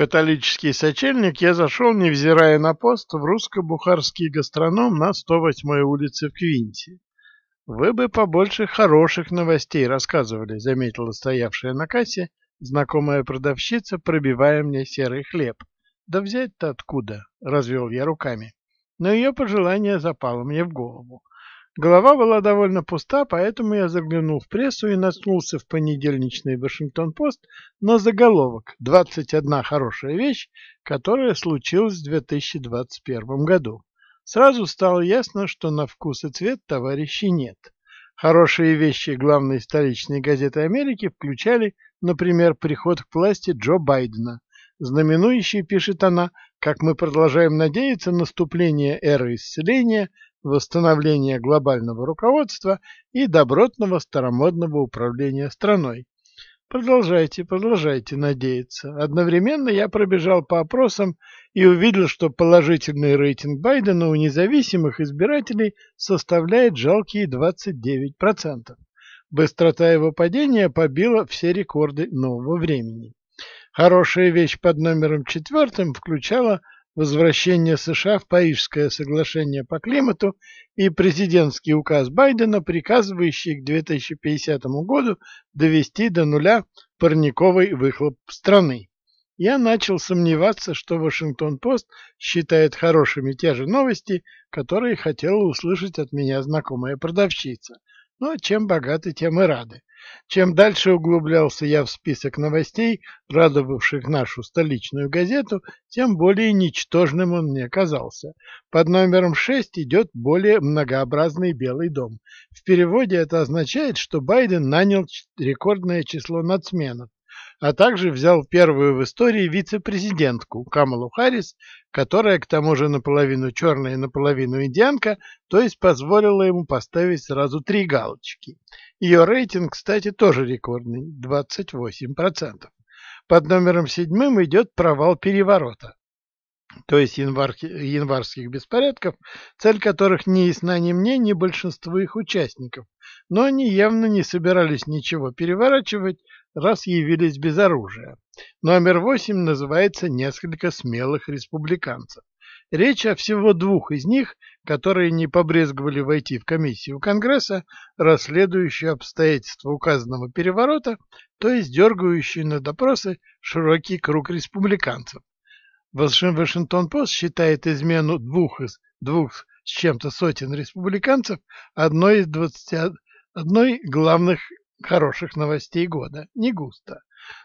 католический сочельник я зашел, невзирая на пост, в русско-бухарский гастроном на 108-й улице в Квинте. «Вы бы побольше хороших новостей рассказывали», — заметила стоявшая на кассе знакомая продавщица, пробивая мне серый хлеб. «Да взять-то откуда?» — развел я руками. Но ее пожелание запало мне в голову. Голова была довольно пуста, поэтому я заглянул в прессу и наткнулся в понедельничный Вашингтон-Пост на заголовок «21 хорошая вещь, которая случилась в 2021 году». Сразу стало ясно, что на вкус и цвет товарищей нет. Хорошие вещи главной столичной газеты Америки включали, например, приход к власти Джо Байдена, знаменующий, пишет она, как мы продолжаем надеяться, наступление эры исцеления – восстановления глобального руководства и добротного старомодного управления страной. Продолжайте, продолжайте надеяться. Одновременно я пробежал по опросам и увидел, что положительный рейтинг Байдена у независимых избирателей составляет жалкие 29%. Быстрота его падения побила все рекорды нового времени. Хорошая вещь под номером четвертым включала возвращение США в Парижское соглашение по климату и президентский указ Байдена, приказывающий к 2050 году довести до нуля парниковый выхлоп страны. Я начал сомневаться, что Вашингтон-Пост считает хорошими те же новости, которые хотела услышать от меня знакомая продавщица, но ну, чем богаты, тем и рады. Чем дальше углублялся я в список новостей, радовавших нашу столичную газету, тем более ничтожным он мне казался. Под номером 6 идет более многообразный Белый дом. В переводе это означает, что Байден нанял рекордное число нацменов а также взял первую в истории вице-президентку Камалу Харрис, которая к тому же наполовину черная и наполовину индианка, то есть позволила ему поставить сразу три галочки. Ее рейтинг, кстати, тоже рекордный – 28%. Под номером седьмым идет провал переворота, то есть январь, январских беспорядков, цель которых не ясна ни мне, ни большинству их участников, но они явно не собирались ничего переворачивать, раз явились без оружия. Номер восемь называется «Несколько смелых республиканцев». Речь о всего двух из них, которые не побрезговали войти в комиссию Конгресса, расследующую обстоятельства указанного переворота, то есть дергающие на допросы широкий круг республиканцев. Вашингтон-Пост считает измену двух из двух с чем-то сотен республиканцев одной из двадцати одной главных Хороших новостей года. Не густо.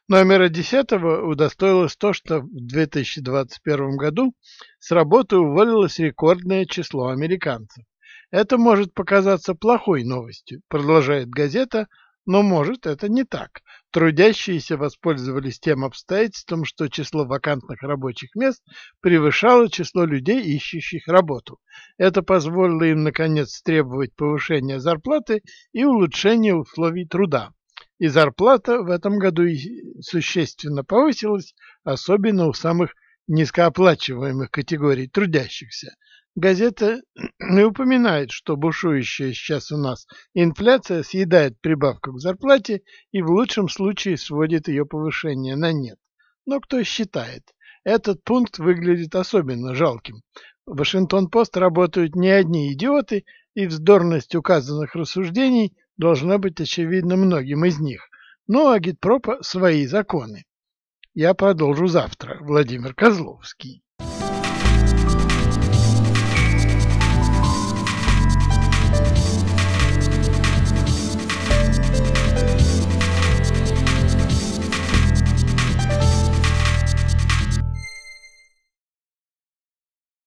Номера 10 удостоилось то, что в 2021 году с работы уволилось рекордное число американцев. Это может показаться плохой новостью, продолжает газета но, может, это не так. Трудящиеся воспользовались тем обстоятельством, что число вакантных рабочих мест превышало число людей, ищущих работу. Это позволило им, наконец, требовать повышения зарплаты и улучшения условий труда. И зарплата в этом году существенно повысилась, особенно у самых низкооплачиваемых категорий трудящихся, Газета не упоминает, что бушующая сейчас у нас инфляция съедает прибавку к зарплате и в лучшем случае сводит ее повышение на нет. Но кто считает? Этот пункт выглядит особенно жалким. В Вашингтон-Пост работают не одни идиоты, и вздорность указанных рассуждений должна быть очевидна многим из них. Но ну, а агитпропа свои законы. Я продолжу завтра. Владимир Козловский.